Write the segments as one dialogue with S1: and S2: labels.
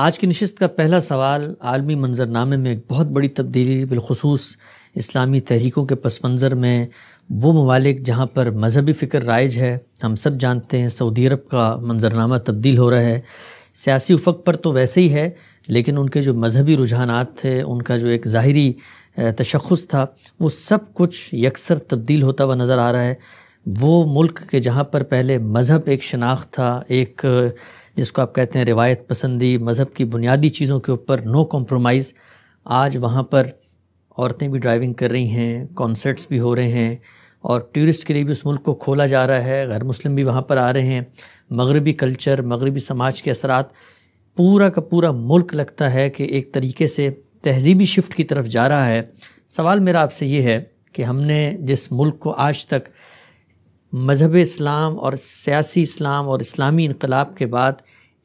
S1: आज की नशस्त का पहला सवाल आलमी मंजरनामे में एक बहुत बड़ी तब्दीली बिलखसूस इस्लामी तहरीकों के पस मंज़र में वो ममालिक जहाँ पर मजहबी फ़िक्र राइज है हम सब जानते हैं सऊदी अरब का मंजरनामा तब्दील हो रहा है सियासी उफक पर तो वैसे ही है लेकिन उनके जो मजहबी रुझान थे उनका जो एक ज़ाहरी तशखस था वो सब कुछ यकसर तब्दील होता हुआ नज़र आ रहा है वो मुल्क के जहाँ पर पहले मज़हब एक शनाख्त था एक जिसको आप कहते हैं रिवायत पसंदी मज़हब की बुनियादी चीज़ों के ऊपर नो कॉम्प्रोमाइज़ आज वहाँ पर औरतें भी ड्राइविंग कर रही हैं कॉन्सर्ट्स भी हो रहे हैं और टूरिस्ट के लिए भी उस मुल्क को खोला जा रहा है गैर मुस्लिम भी वहाँ पर आ रहे हैं मगरबी कल्चर मगरबी समाज के असरात पूरा का पूरा मुल्क लगता है कि एक तरीके से तहजीबी शिफ्ट की तरफ जा रहा है सवाल मेरा आपसे ये है कि हमने जिस मुल्क को आज तक मज़हब इस्लाम और सियासी इस्लाम और इस्लामी इनकलाब के बाद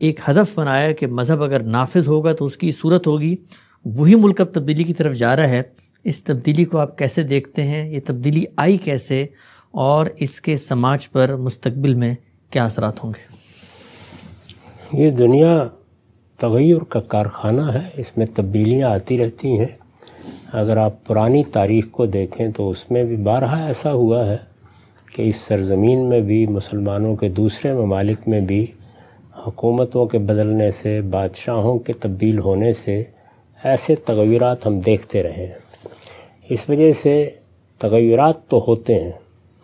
S1: एक हदफ बनाया कि मज़हब अगर नाफिज होगा तो उसकी सूरत होगी वही मुल्क अब तब्दीली की तरफ जा रहा है इस तब्दीली को आप कैसे देखते हैं ये तब्दीली आई कैसे और इसके समाज पर मुस्तबिल में क्या असरात होंगे
S2: ये दुनिया तगैर का कारखाना है इसमें तब्दीलियाँ आती रहती हैं अगर आप पुरानी तारीख को देखें तो उसमें भी बारहा ऐसा हुआ है कि इस सरज़मीन में भी मुसलमानों के दूसरे ममालिक में भी हुकूमतों के बदलने से बादशाहों के तब्दील होने से ऐसे तगैरत हम देखते रहे इस वजह से तगैरत तो होते हैं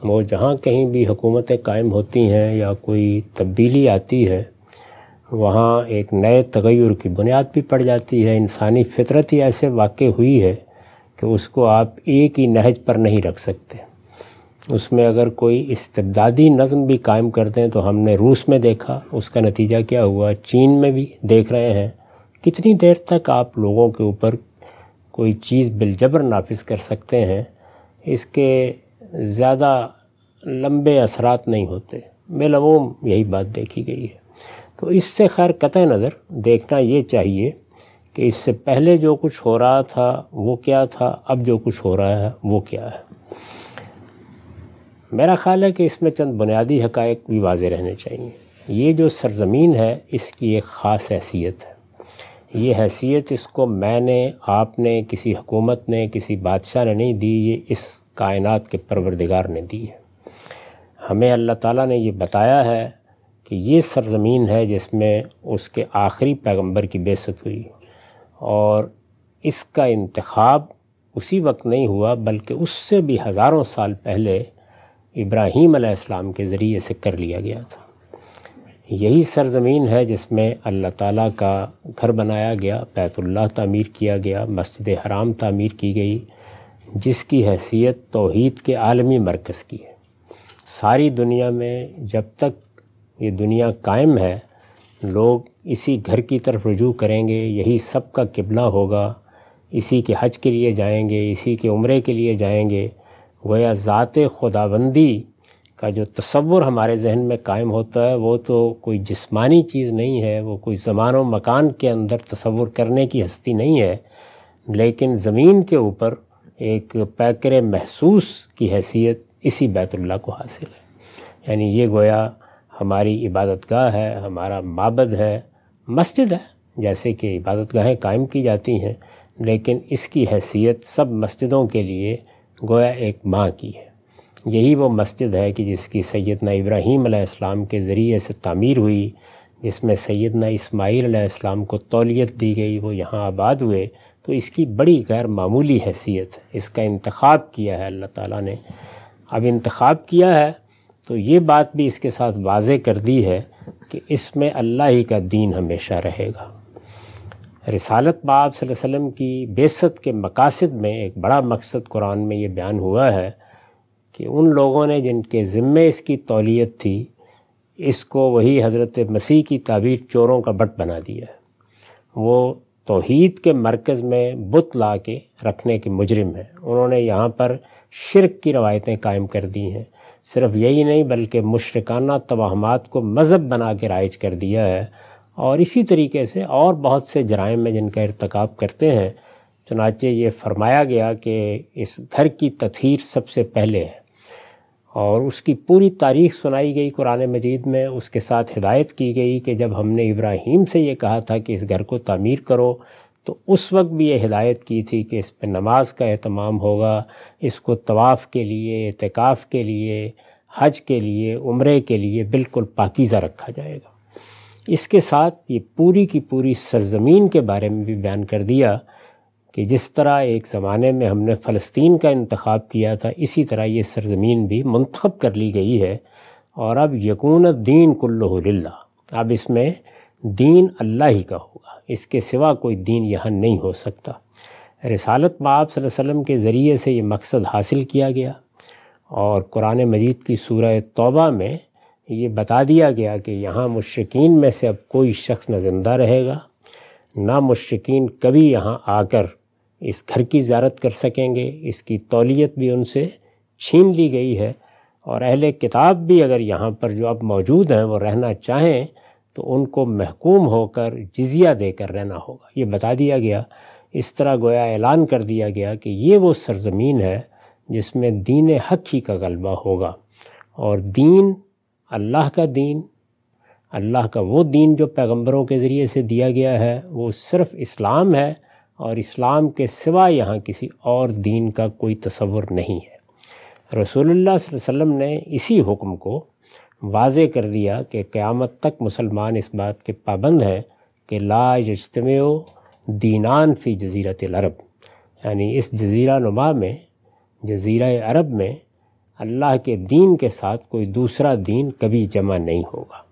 S2: वो जहाँ कहीं भी हुकूमतें कायम होती हैं या कोई तब्दीली आती है वहाँ एक नए तगैर की बुनियाद भी पड़ जाती है इंसानी फितरत ही ऐसे वाक़ हुई है कि उसको आप एक ही नहज पर नहीं रख सकते उसमें अगर कोई इस्तबदादी नज़म भी कायम कर दें तो हमने रूस में देखा उसका नतीजा क्या हुआ चीन में भी देख रहे हैं कितनी देर तक आप लोगों के ऊपर कोई चीज़ बिलजबर नाफिज कर सकते हैं इसके ज़्यादा लंबे असरात नहीं होते बेलूम यही बात देखी गई है तो इससे खैर कत नज़र देखना ये चाहिए कि इससे पहले जो कुछ हो रहा था वो क्या था अब जो कुछ हो रहा है वो क्या है मेरा ख्याल है कि इसमें चंद बुनियादी हकायक भी वाज रहने चाहिए ये जो सरजमीन है इसकी एक ख़ास हैसियत है ये हैसियत इसको मैंने आपने किसी हुकूमत ने किसी बादशाह ने नहीं दी ये इस कायनात के परवरदिगार ने दी है हमें अल्लाह ताला ने ये बताया है कि ये सरजमीन है जिसमें उसके आखिरी पैगंबर की बेसत हुई और इसका इंतखब उसी वक्त नहीं हुआ बल्कि उससे भी हज़ारों साल पहले इब्राहीम अलैहिस्सलाम के ज़रिए से कर लिया गया था यही सरजमीन है जिसमें अल्लाह ताला का घर बनाया गया बैतुल्लाह तामीर किया गया मस्जिद हराम तामीर की गई जिसकी हैसियत तोहद के आलमी मरकज़ की है सारी दुनिया में जब तक ये दुनिया कायम है लोग इसी घर की तरफ रुजू करेंगे यही सब का किबला होगा इसी के हज के लिए जाएंगे इसी के उम्रे के लिए जाएंगे गोया ज़ात खुदाबंदी का जो तस्वुर हमारे जहन में कायम होता है वो तो कोई जिस्मानी चीज़ नहीं है वो कोई ज़मान व मकान के अंदर तस्वुर करने की हस्ती नहीं है लेकिन ज़मीन के ऊपर एक पैकर महसूस की हैसियत इसी बैतुल्ला को हासिल है यानी ये गोया हमारी इबादत गाह है हमारा माबद है मस्जिद है जैसे कि इबादत गाहें कायम की जाती हैं लेकिन इसकी हैसियत सब मस्जिदों के लिए गोया एक माँ की है यही वो मस्जिद है कि जिसकी सैदना इब्राहीम आसमाम के ज़रिए से तामीर हुई जिसमें सैदना इस्माईल आसमाम को तौलीत दी गई वो यहाँ आबाद हुए तो इसकी बड़ी गैर मामूली हैसियत इसका इंतखब किया है अल्लाह ताला ने अब इंतखब किया है तो ये बात भी इसके साथ वाज कर दी है कि इसमें अल्लाह ही का दीन हमेशा रहेगा रिसालत बाब वसल्लम की बेसत के मकासद में एक बड़ा मकसद कुरान में ये बयान हुआ है कि उन लोगों ने जिनके ज़िम्मे इसकी तौलीत थी इसको वही हज़रत मसीह की ताबीर चोरों का बट बना दिया है वो तोहद के मरकज़ में बुत ला के रखने के मुजरम हैं उन्होंने यहाँ पर शिरक की रवायतें कायम कर दी हैं सिर्फ यही नहीं बल्कि मुशरकाना तोहमात को मज़हब बना के राइज कर दिया है और इसी तरीके से और बहुत से जराय में जिनका इरतकब करते हैं चनाचे ये फरमाया गया कि इस घर की तथीर सबसे पहले है और उसकी पूरी तारीख सुनाई गई कुरान मजीद में उसके साथ हिदायत की गई कि जब हमने इब्राहिम से ये कहा था कि इस घर को तमीर करो तो उस वक्त भी ये हिदायत की थी कि इस पर नमाज का अहतमाम होगा इसको तवाफ़ के लिए एहतिकाफ़ के लिए हज के लिए उम्र के लिए बिल्कुल पाकिज़ा रखा जाएगा इसके साथ ये पूरी की पूरी सरजमीन के बारे में भी बयान कर दिया कि जिस तरह एक ज़माने में हमने फ़लस्तीन का इंतखब किया था इसी तरह ये सरजमीन भी मंतखब कर ली गई है और अब यकून दीन कुल्ला अब इसमें दीन अल्लाह ही का होगा इसके सिवा कोई दीन यहाँ नहीं हो सकता रसालत बाब वसल्लम के ज़रिए से ये मकसद हासिल किया गया और कुरान मजीद की सूरह तौबा में ये बता दिया गया कि यहाँ मुश्किन में से अब कोई शख्स न जिंदा रहेगा ना मुश्किन कभी यहाँ आकर इस घर की ज्यारत कर सकेंगे इसकी तौलीत भी उनसे छीन ली गई है और अहल किताब भी अगर यहाँ पर जो अब मौजूद हैं वो रहना चाहें तो उनको महकूम होकर जजिया देकर रहना होगा ये बता दिया गया इस तरह गोया ऐलान कर दिया गया कि ये वो सरजमीन है जिसमें दीन हक ही का गलबा होगा और दीन अल्लाह का दीन अल्लाह का वो दीन जो पैगंबरों के ज़रिए से दिया गया है वो सिर्फ़ इस्लाम है और इस्लाम के सिवा यहाँ किसी और दीन का कोई तस्वुर नहीं है रसोल्ला वसम ने इसी हुक्म को वाज कर दिया कि क़्यामत तक मुसलमान इस बात के पाबंद हैं कि लाज इजतम दीनान फ़ी जजीरत अरब यानी इस जजीरा नुमा में जजीरा अरब में अल्लाह के दीन के साथ कोई दूसरा दीन कभी जमा नहीं होगा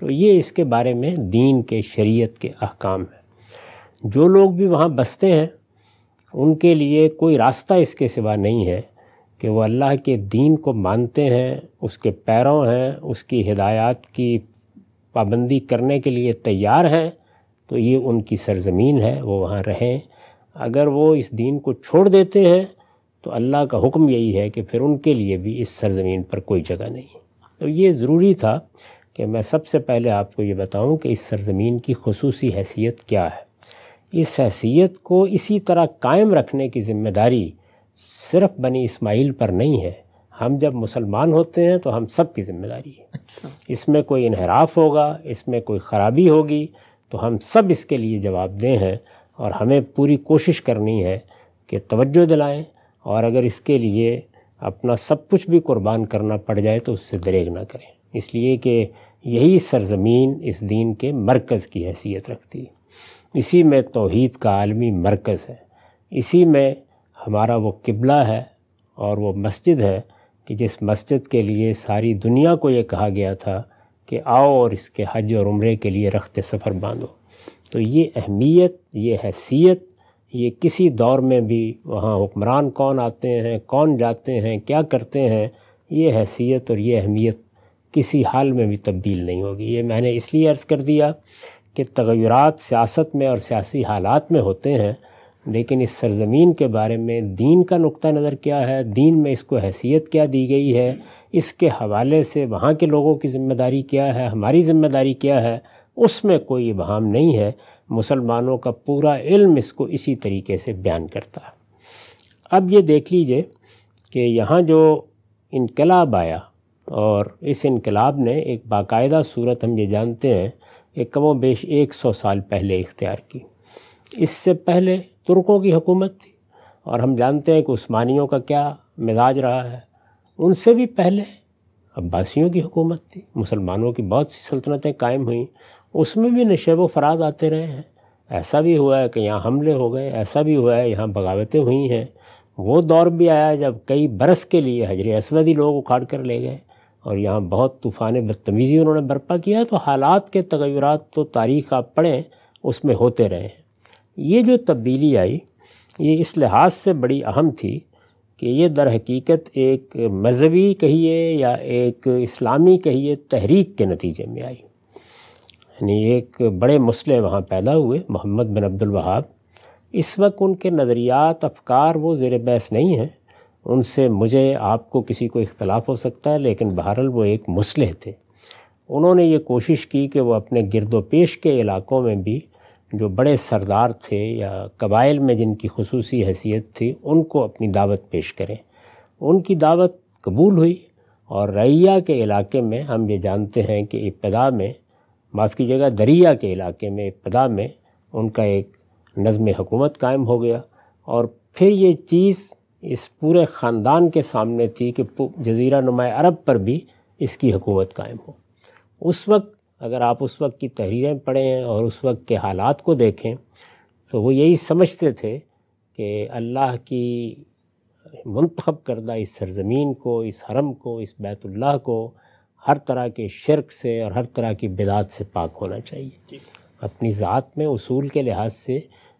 S2: तो ये इसके बारे में दीन के शरीयत के अहकाम हैं जो लोग भी वहाँ बसते हैं उनके लिए कोई रास्ता इसके सिवा नहीं है कि वो अल्लाह के दीन को मानते हैं उसके पैरों हैं उसकी हिदायत की पाबंदी करने के लिए तैयार हैं तो ये उनकी सरजमीन है वो वहाँ रहें अगर वो इस दीन को छोड़ देते हैं तो अल्लाह का हुक्म यही है कि फिर उनके लिए भी इस सरज़मीन पर कोई जगह नहीं तो ये ज़रूरी था कि मैं सबसे पहले आपको ये बताऊँ कि इस सरज़मीन की खसूसी हैसियत क्या है इस हैसियत को इसी तरह कायम रखने की ज़िम्मेदारी सिर्फ बनी इस्माइल पर नहीं है हम जब मुसलमान होते हैं तो हम सब की जिम्मेदारी है अच्छा। इसमें कोई इनहराफ होगा इसमें कोई ख़राबी होगी तो हम सब इसके लिए जवाब दें हैं और हमें पूरी कोशिश करनी है कि तवज्जो दिलाएं और अगर इसके लिए अपना सब कुछ भी कुर्बान करना पड़ जाए तो उससे दरेग ना करें इसलिए कि यही सरजमीन इस दीन के मरकज़ की हैसियत रखती है इसी में तोहद का आलमी मरकज़ है इसी में हमारा वो किबला है और वो मस्जिद है कि जिस मस्जिद के लिए सारी दुनिया को ये कहा गया था कि आओ और इसके हज और उम्र के लिए रखते सफ़र बांधो तो ये अहमियत ये हैसियत ये किसी दौर में भी वहाँ हुक्मरान कौन आते हैं कौन जाते हैं क्या करते हैं ये हैसियत और ये अहमियत किसी हाल में भी तब्दील नहीं होगी ये मैंने इसलिए अर्ज़ कर दिया कि तगैरत सियासत में और सियासी हालात में होते हैं लेकिन इस सरजमीन के बारे में दीन का नुक़ नज़र क्या है दीन में इसको हैसियत क्या दी गई है इसके हवाले से वहाँ के लोगों की ज़िम्मेदारी क्या है हमारी ज़िम्मेदारी क्या है उसमें कोई इबहम नहीं है मुसलमानों का पूरा इल्म इसको इसी तरीके से बयान करता है अब ये देख लीजिए कि यहाँ जो इनकलाब आया और इस इनकलाब ने एक बाकायदा सूरत हम ये जानते हैं कि कमो बेश एक सौ साल पहले इख्तियार की इससे पहले तुर्कों की हुकूमत थी और हम जानते हैं कि उस्मानियों का क्या मिजाज रहा है उनसे भी पहले अब्बासियों की हुकूमत थी मुसलमानों की बहुत सी सल्तनतें कायम हुई उसमें भी नशेब व फराज आते रहे हैं ऐसा भी हुआ है कि यहाँ हमले हो गए ऐसा भी हुआ है यहाँ बगावतें हुई हैं वो दौर भी आया जब कई बरस के लिए हजर असवदी लोग उखाड़ कर ले गए और यहाँ बहुत तूफ़ान बदतमीज़ी उन्होंने बर्पा किया तो हालात के तगैरत तो तारीख आप पढ़ें उसमें होते रहे हैं ये जो तब्दीली आई ये इस लिहाज से बड़ी अहम थी कि ये दर हकीकत एक मजहबी कहिए या एक इस्लामी कहिए तहरीक के नतीजे में आई यानी एक बड़े मसले वहाँ पैदा हुए मोहम्मद बिन अब्दुल वहाब इस वक्त उनके नज़रियात अफकार वो ज़ेर बहस नहीं हैं उनसे मुझे आपको किसी को इख्तलाफ हो सकता है लेकिन बहरहाल वो एक मसले थे उन्होंने ये कोशिश की कि वो अपने गिरदोपेश के इलाकों में भी जो बड़े सरदार थे या कबाइल में जिनकी खसूसी हैसियत थी उनको अपनी दावत पेश करें उनकी दावत कबूल हुई और रैया के इलाके में हम ये जानते हैं कि इब्तदा में माफ़ कीजिएगा दरिया के इलाके में इब्तदा में उनका एक नज़म हुकूमत कायम हो गया और फिर ये चीज़ इस पूरे ख़ानदान के सामने थी कि जजीरा नुमा अरब पर भी इसकी हुकूमत कायम हो उस वक्त अगर आप उस वक्त की तहरीरें पढ़ें और उस वक्त के हालात को देखें तो वो यही समझते थे कि अल्लाह की मंतखब करदा इस सरजमीन को इस हरम को इस बैतुल्लाह को हर तरह के शिरक से और हर तरह की बिदात से पाक होना चाहिए अपनी ज़ात में उसूल के लिहाज से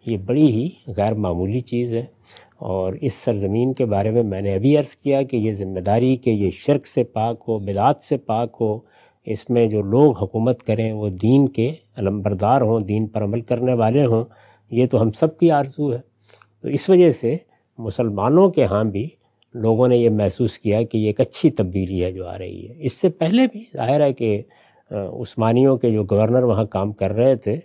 S2: ये बड़ी ही गैर मामूली चीज़ है और इस सरज़मीन के बारे में मैंने अभी अर्ज़ किया कि ये ज़िम्मेदारी कि ये शिरक से पाक हो बिदात से पाक हो इसमें जो लोग हुकूमत करें वो दीन के अलम्बरदार हों दीन पर अमल करने वाले हों ये तो हम सब की आरजू है तो इस वजह से मुसलमानों के यहाँ भी लोगों ने ये महसूस किया कि ये एक अच्छी तब्दीली है जो आ रही है इससे पहले भी जाहिर है कि उस्मानियों के जो गवर्नर वहाँ काम कर रहे थे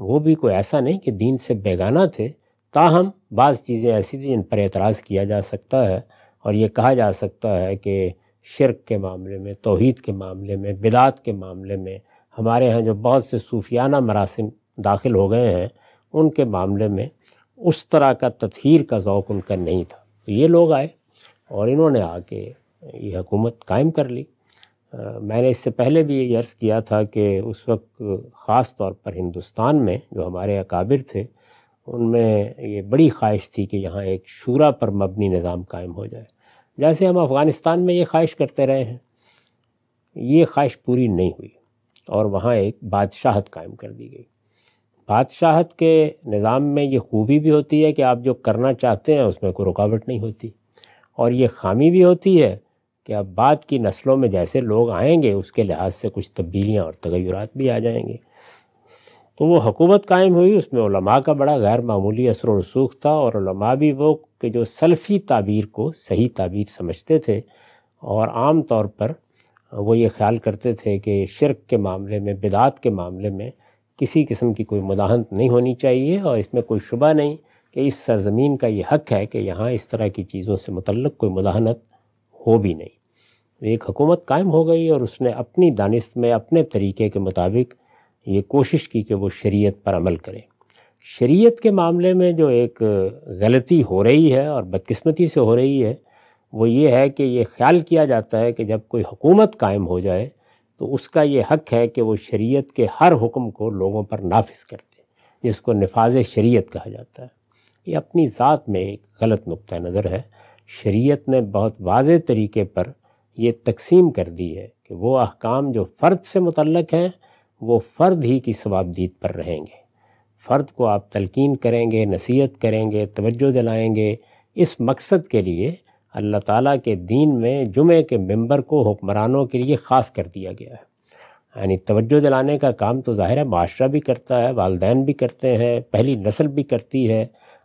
S2: वो भी कोई ऐसा नहीं कि दीन से बेगाना थे ताहम बाज़ चीज़ें ऐसी थी जिन पर एतराज़ किया जा सकता है और ये कहा जा सकता है कि शिरक के मामले में तोहद के मामले में बिदात के मामले में हमारे यहाँ जो बहुत से सूफियाना मरासम दाखिल हो गए हैं उनके मामले में उस तरह का तथहर का ओक़ उनका नहीं था तो ये लोग आए और इन्होंने आके ये हुकूमत कायम कर ली मैंने इससे पहले भी ये अर्ज़ किया था कि उस वक्त ख़ास तौर पर हिंदुस्तान में जो हमारे अकाबिर थे उनमें ये बड़ी ख्वाहिश थी कि यहाँ एक शूरा पर मबनी निज़ाम कायम हो जाए जैसे हम अफ़गानिस्तान में ये ख्वाहिश करते रहे हैं ये ख्वाहिश पूरी नहीं हुई और वहाँ एक बादशाहत कायम कर दी गई बादशाहत के निज़ाम में ये खूबी भी होती है कि आप जो करना चाहते हैं उसमें कोई रुकावट नहीं होती और ये खामी भी होती है कि अब बाद की नस्लों में जैसे लोग आएंगे उसके लिहाज से कुछ तब्दीलियाँ और तगैरत भी आ जाएंगे तो वो हकूमत कायम हुई उसमें उलमा का बड़ा गैर मामूली असर रसूख था और उलमा भी वो कि जो सल्फ़ी ताबीर को सही ताबीर समझते थे और आम तौर पर वो ये ख्याल करते थे कि शिरक के मामले में बिदात के मामले में किसी किस्म की कोई मुदाहत नहीं होनी चाहिए और इसमें कोई शुबा नहीं कि इस सरज़मीन का ये हक है कि यहाँ इस तरह की चीज़ों से मुतल कोई मुदाहनत हो भी नहीं एक हुकूमत कायम हो गई और उसने अपनी दानिश में अपने तरीके के मुताबिक ये कोशिश की कि वो शरीयत पर अमल करे शरीयत के मामले में जो एक गलती हो रही है और बदकिस्मती से हो रही है वो ये है कि ये ख्याल किया जाता है कि जब कोई हुकूमत कायम हो जाए तो उसका ये हक है कि वो शरीयत के हर हुक्म को लोगों पर नाफिज कर दे जिसको नफाज शरीयत कहा जाता है ये अपनी ज़ात में एक गलत नुक़ नज़र है शरीयत ने बहुत वाज तरीके पर ये तकसीम कर दी है कि वो अहकाम जो फ़र्द से मुतलक हैं वो फ़र्द ही की सवाबदीद पर रहेंगे फ़र्द को आप तलकिन करेंगे नसीहत करेंगे तोज्जो दिलाएँगे इस मकसद के लिए अल्लाह ताला के दीन में जुमे के मेंबर को हुक्मरानों के लिए ख़ास कर दिया गया है यानी तवज्जो दिलाने का काम तो ज़ाहिर है माशरा भी करता है वालदेन भी करते हैं पहली नस्ल भी करती है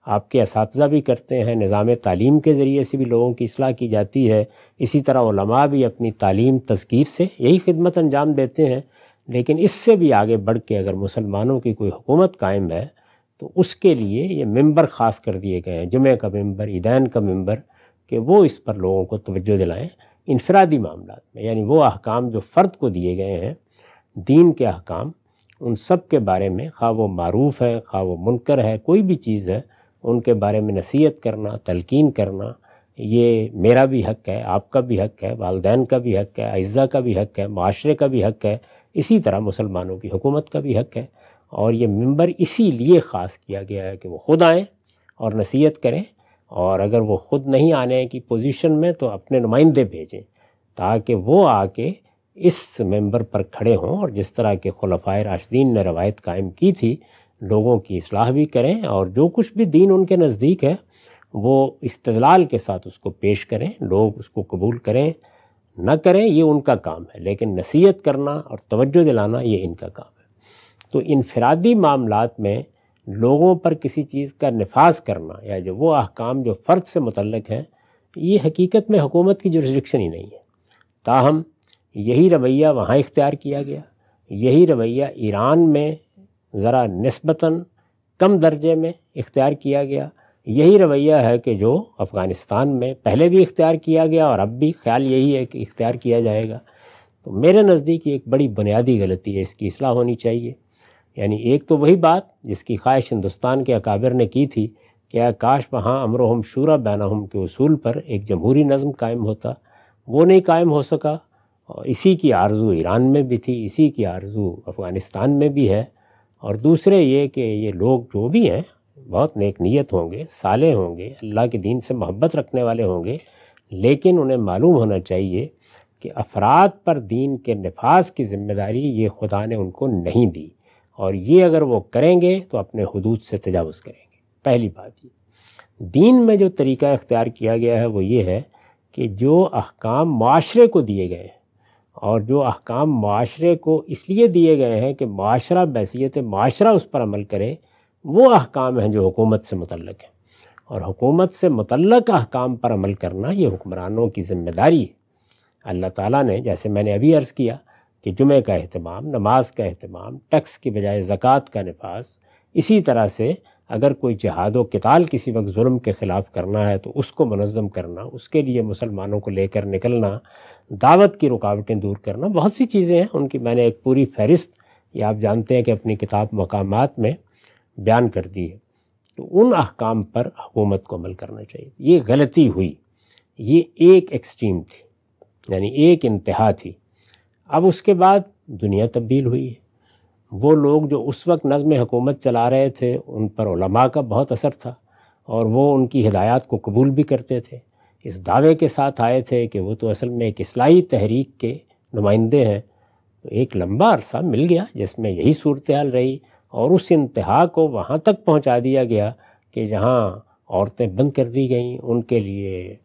S2: आपके इस भी करते हैं निज़ाम तालीम के ज़रिए से भी लोगों की असलाह की जाती है इसी तरह भी अपनी तालीम तस्कीर से यही खिदमत अंजाम देते हैं लेकिन इससे भी आगे बढ़ के अगर मुसलमानों की कोई हुकूमत कायम है तो उसके लिए ये मेम्बर ख़ास कर दिए गए हैं जुमे का मेम्बर ईदैन का मेम्बर कि वो इस पर लोगों को तोज्जो दिलाएं इनफरादी मामला में यानी वो अहकाम जो फ़र्द को दिए गए हैं दीन के अहकाम उन सब के बारे में खा वो मरूफ़ है खा वो मुनकर है कोई भी चीज़ है उनके बारे में नसीहत करना तलकिन करना ये मेरा भी हक है आपका भी हक है वालदेन का भी हक है अज्जा का भी हक है माशरे का भी हक है इसी तरह मुसलमानों की हुकूमत का भी हक है और ये मंबर इसी लिए ख़ास किया गया है कि वो खुद आएँ और नसीहत करें और अगर वो ख़ुद नहीं आने की पोजीशन में तो अपने नुमाइंदे भेजें ताकि वो आके इस मेंबर पर खड़े हों और जिस तरह के खुलफाय राशदीन ने रवायत कायम की थी लोगों की असलाह भी करें और जो कुछ भी दीन उनके नज़दीक है वो इस्तलाल के साथ उसको पेश करें लोग उसको कबूल करें न करें ये उनका काम है लेकिन नसीहत करना और तवज्जो दिलाना ये इनका काम है तो इनफरादी मामला में लोगों पर किसी चीज़ का नफाज करना या जो वो अहकाम जो फ़र्द से मुतल हैं ये हकीकत में हुकूमत की जुरिस्डिक्शन ही नहीं है ताहम यही रवैया वहाँ इख्तियार किया गया यही रवैया ईरान में ज़रा नस्बता कम दर्जे में इख्तियार किया गया यही रवैया है कि जो अफ़गानिस्तान में पहले भी इख्तियार किया गया और अब भी ख्याल यही है कि इख्तियार किया जाएगा तो मेरे नज़दीक एक बड़ी बुनियादी गलती है इसकी असलाह होनी चाहिए यानी एक तो वही बात जिसकी ख्वाहिश हिंदुस्तान के अकाबिर ने की थी कि काश वहाँ अमर हम शूरा बैना हम के असूल पर एक जमहूरी नज़म कायम होता वो नहीं कायम हो सका और इसी की आरजू ईरान में भी थी इसी की आरजू अफ़गानिस्तान में भी है और दूसरे ये कि ये लोग जो भी हैं बहुत नेक नीयत होंगे साले होंगे अल्लाह के दीन से मोहब्बत रखने वाले होंगे लेकिन उन्हें मालूम होना चाहिए कि अफराद पर दीन के नफाज की जिम्मेदारी ये खुदा ने उनको नहीं दी और ये अगर वो करेंगे तो अपने हदूद से तजावज़ करेंगे पहली बात ये दीन में जो तरीका इख्तियार किया गया है वो ये है कि जो अहकाम माशरे को दिए गए हैं और जो अहकाम माशरे को इसलिए दिए गए हैं कि माशरा बैसीत माशरा उस पर अमल करे वो अहकाम हैं जो हुकूमत से मुतल हैं और हुकूमत से मुतल अहकाम पर अमल करना ये हुक्मरानों की जिम्मेदारी है अल्लाह ताला ने जैसे मैंने अभी अर्ज़ किया कि जुमे का अहतमाम नमाज का अहतमाम टैक्स की बजाय ज़क़़त का नफाज इसी तरह से अगर कोई जहाद व कताल किसी वक्त जुल्म के ख़िलाफ़ करना है तो उसको मनज़म करना उसके लिए मुसलमानों को लेकर निकलना दावत की रुकावटें दूर करना बहुत सी चीज़ें हैं उनकी मैंने एक पूरी फहरिस्त ये आप जानते हैं कि अपनी किताब मकाम में बयान कर दी है तो उन अहकाम पर हुकूमत को अमल करना चाहिए ये गलती हुई ये एक एक्सट्रीम थी यानी एक इंतहा थी अब उसके बाद दुनिया तब्दील हुई है वो लोग जो उस वक्त नज़म हुकूमत चला रहे थे उन पर उलमा का बहुत असर था और वो उनकी हिदायत को कबूल भी करते थे इस दावे के साथ आए थे कि वो तो असल में एक असलाही तहरीक के नुमाइंदे हैं तो एक लंबा अरसा मिल गया जिसमें यही सूरत हाल रही और उस इंतहा को वहाँ तक पहुँचा दिया गया कि जहाँ औरतें बंद कर दी गई उनके लिए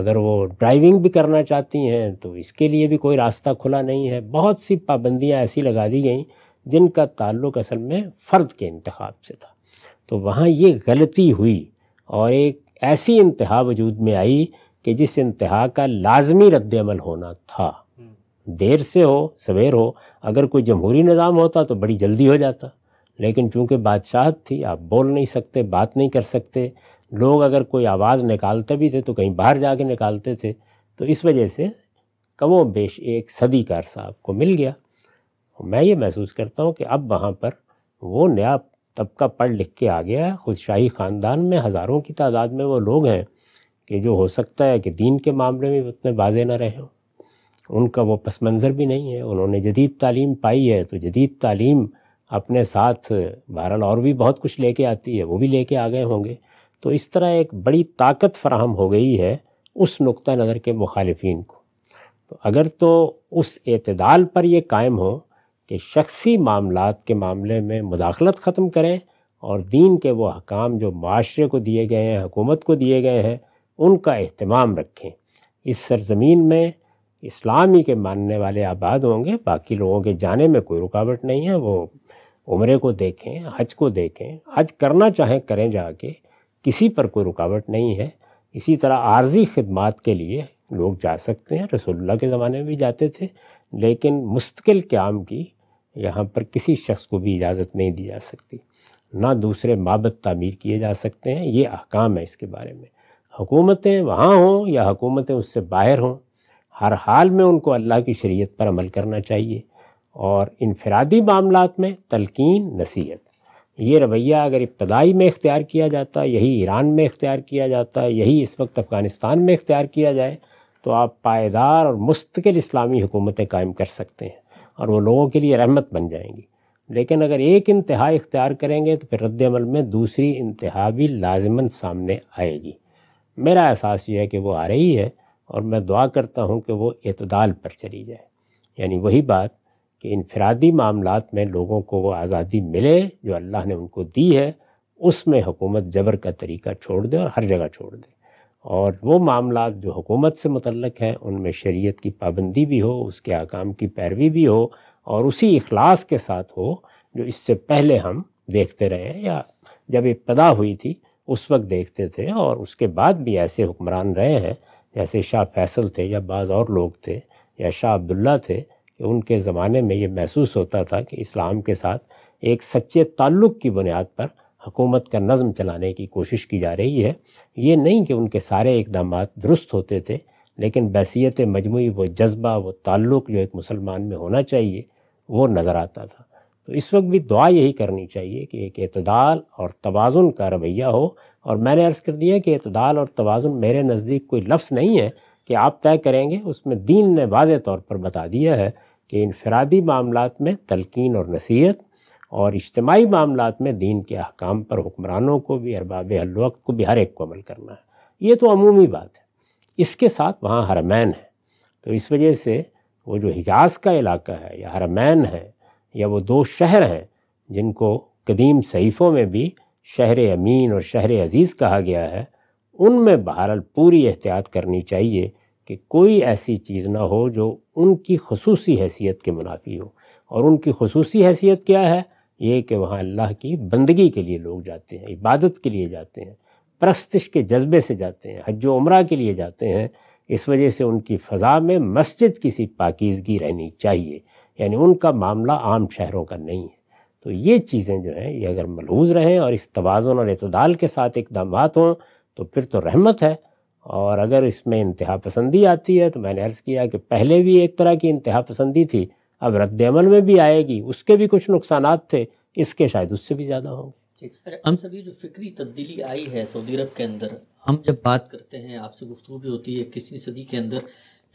S2: अगर वो ड्राइविंग भी करना चाहती हैं तो इसके लिए भी कोई रास्ता खुला नहीं है बहुत सी पाबंदियाँ ऐसी लगा दी गई जिनका ताल्लुक असल में फ़र्द के इंतखब से था तो वहाँ ये गलती हुई और एक ऐसी इंतहा वजूद में आई कि जिस इंतहा का लाजमी रद्दमल होना था हम्म। देर से हो सवेर हो अगर कोई जमहूरी निज़ाम होता तो बड़ी जल्दी हो जाता लेकिन चूंकि बादशाहत थी आप बोल नहीं सकते बात नहीं कर सकते लोग अगर कोई आवाज़ निकालते भी थे तो कहीं बाहर जाके निकालते थे तो इस वजह से कमो बेश एक सदी का अरसा आपको मिल गया मैं ये महसूस करता हूँ कि अब वहाँ पर वो नया तबका पढ़ लिख के आ गया है खुद शाही ख़ानदान में हज़ारों की तादाद में वो लोग हैं कि जो हो सकता है कि दीन के मामले में उतने वाजे ना रहे हों उनका वो पस मंज़र भी नहीं है उन्होंने जदीद तालीम पाई है तो जदीद तालीम अपने साथ बहरहाल और भी बहुत कुछ लेके आती है वो भी लेके आ गए होंगे तो इस तरह एक बड़ी ताकत फराहम हो गई है उस नुक़ नज़र के मुखालफन को तो अगर तो उस अतदाल पर ये कायम हो कि शख्सी मामला के मामले में मुदाखलत ख़त्म करें और दीन के वो हकाम जो माशरे को दिए गए हैं हुकूमत को दिए गए हैं उनका अहतमाम रखें इस सरजमीन में इस्लामी के मानने वाले आबाद होंगे बाकी लोगों के जाने में कोई रुकावट नहीं है वो उम्र को देखें हज को देखें हज करना चाहें करें जाके किसी पर कोई रुकावट नहीं है इसी तरह आर्जी खदमात के लिए लोग जा सकते हैं रसोल्ला के ज़माने में भी जाते थे लेकिन मुस्तकिल क्याम की यहाँ पर किसी शख्स को भी इजाज़त नहीं दी जा सकती ना दूसरे मबत तामीर किए जा सकते हैं ये अहकाम है इसके बारे में हुकूमतें वहाँ हों या हुकूमतें उससे बाहर हों हर हाल में उनको अल्लाह की शरीय पर अमल करना चाहिए और इनफरादी मामला में तलकिन नसीहत ये रवैया अगर इब्तदाई में इख्तियार किया जाता यही ईरान में इख्तियार किया जाता यही इस वक्त अफ़गानिस्तान में इख्तियार किया जाए तो आप पायदार और मुस्तकिल इस्लामी हुकूमतें कायम कर सकते हैं और वो लोगों के लिए रहमत बन जाएंगी लेकिन अगर एक इंतहा इख्तियार करेंगे तो फिर रद्दमल में दूसरी इंतहा भी लाजमन सामने आएगी मेरा एहसास ये है कि वो आ रही है और मैं दुआ करता हूँ कि वो इतदाल पर चली जाए यानी वही बात कि इनफरादी मामला में लोगों को वो आज़ादी मिले जो अल्लाह ने उनको दी है उसमें हुकूमत जबर का तरीका छोड़ दे और हर जगह छोड़ दे और वो मामला जो हुकूमत से मुतलक हैं उनमें शरीयत की पाबंदी भी हो उसके आकाम की पैरवी भी हो और उसी अखलास के साथ हो जो इससे पहले हम देखते रहे या जब इब्तदा हुई थी उस वक्त देखते थे और उसके बाद भी ऐसे हुक्मरान रहे हैं जैसे शाह फैसल थे या बाज़ और लोग थे या शाह अब्दुल्ला थे कि उनके ज़माने में ये महसूस होता था कि इस्लाम के साथ एक सच्चे ताल्लुक़ की बुनियाद पर हुकूमत का नज़म चलाने की कोशिश की जा रही है ये नहीं कि उनके सारे इकदाम दुरुस्त होते थे लेकिन बैसीत मजमू वो जज्बा वो ताल्लुक़ जो एक मुसलमान में होना चाहिए वो नज़र आता था तो इस वक्त भी दुआ यही करनी चाहिए कि एक अतदाल और तोज़ुन का रवैया हो और मैंने अर्ज़ कर दिया कि अतदाल और तोज़ुन मेरे नज़दीक कोई लफ्ज़ नहीं है कि आप तय करेंगे उसमें दीन ने वाज तौर पर बता दिया है कि इनफरादी मामला में तलकिन और नसीहत और इज्तमाही मामला में दीन के अहकाम पर हुक्मरानों को भी अरबाब अलवक को भी हर एक को अमल करना है ये तो अमूमी बात है इसके साथ वहाँ हरमैन है तो इस वजह से वो जो हिजाज का इलाका है या हरमैन है या वो दो शहर हैं जिनको कदीम सहीफ़ों में भी शहर अमीन और शहर अजीज़ कहा गया है उनमें बहरहाल पूरी एहतियात करनी चाहिए कि कोई ऐसी चीज़ ना हो जो उनकी खसूसी हैसियत के मुनाफी हो और उनकी खसूसी हैसियत क्या है ये कि वहाँ अल्लाह की बंदगी के लिए लोग जाते हैं इबादत के लिए जाते हैं प्रस्तिश के जज्बे से जाते हैं हज उम्र के लिए जाते हैं इस वजह से उनकी फ़ज़ा में मस्जिद की सी पाकिजगी रहनी चाहिए यानी उनका मामला आम शहरों का नहीं है तो ये चीज़ें जो हैं ये अगर मलहूज रहें और इस तोज़ुन और अतदाल के साथ इकदाम हों तो फिर तो रहमत है और अगर इसमें इंतहा पसंदी आती है तो मैंने अर्ज़ किया कि पहले भी एक तरह की इंतहा पसंदी थी अब रद्द अमल में भी आएगी उसके भी कुछ नुकसान थे इसके शायद उससे भी ज़्यादा होंगे
S1: हम सभी जो फिक्री तब्दीली आई है सऊदी अरब के अंदर
S2: हम जब बात
S1: करते हैं आपसे गुफ्तु भी होती है इक्कीसवीं सदी के अंदर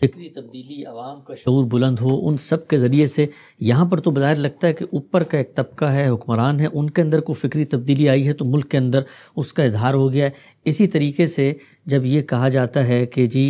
S1: फिक्री तब्दीली आवाम का शूर बुलंद हो उन सब के ज़रिए से यहाँ पर तो बाहर लगता है कि ऊपर का एक तबका है हुक्मरान है उनके अंदर को फिक्री तब्दीली आई है तो मुल्क के अंदर उसका इजहार हो गया है इसी तरीके से जब ये कहा जाता है कि जी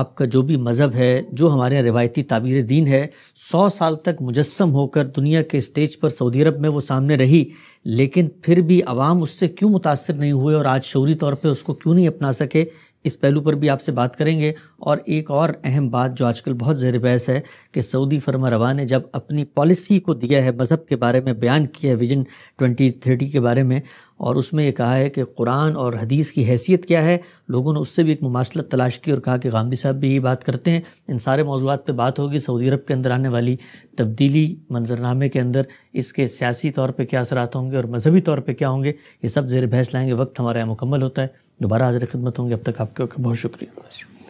S1: आपका जो भी मज़हब है जो हमारे यहाँ रिवायती ताबीर दीन है सौ साल तक मुजस्म होकर दुनिया के स्टेज पर सऊदी अरब में वो सामने रही लेकिन फिर भी अवाम उससे क्यों मुतासर नहीं हुए और आज शौरी तौर पर उसको क्यों नहीं अपना सके इस पहलू पर भी आपसे बात करेंगे और एक और अहम बात जो आजकल बहुत जेर बहस है कि सऊदी फरमा रवा ने जब अपनी पॉलिसी को दिया है मज़हब के बारे में बयान किया है विजन 2030 के बारे में और उसमें ये कहा है कि कुरान और हदीस की हैसियत क्या है लोगों ने उससे भी एक मुमासलत तलाश की और कहा कि गांधी साहब भी ये बात करते हैं इन सारे मौजूद पर बात होगी सऊदी अरब के अंदर आने वाली तब्दीली मंजरनामे के अंदर इसके सियासी तौर पर क्या असरात होंगे होंगे और मजहबी तौर पर क्या होंगे ये सब जेर बहस लाएंगे वक्त हमारा यहाँ मुकम्मल होता है दोबारा हाजिर खिदमत होंगे अब तक आपके बहुत शुक्रिया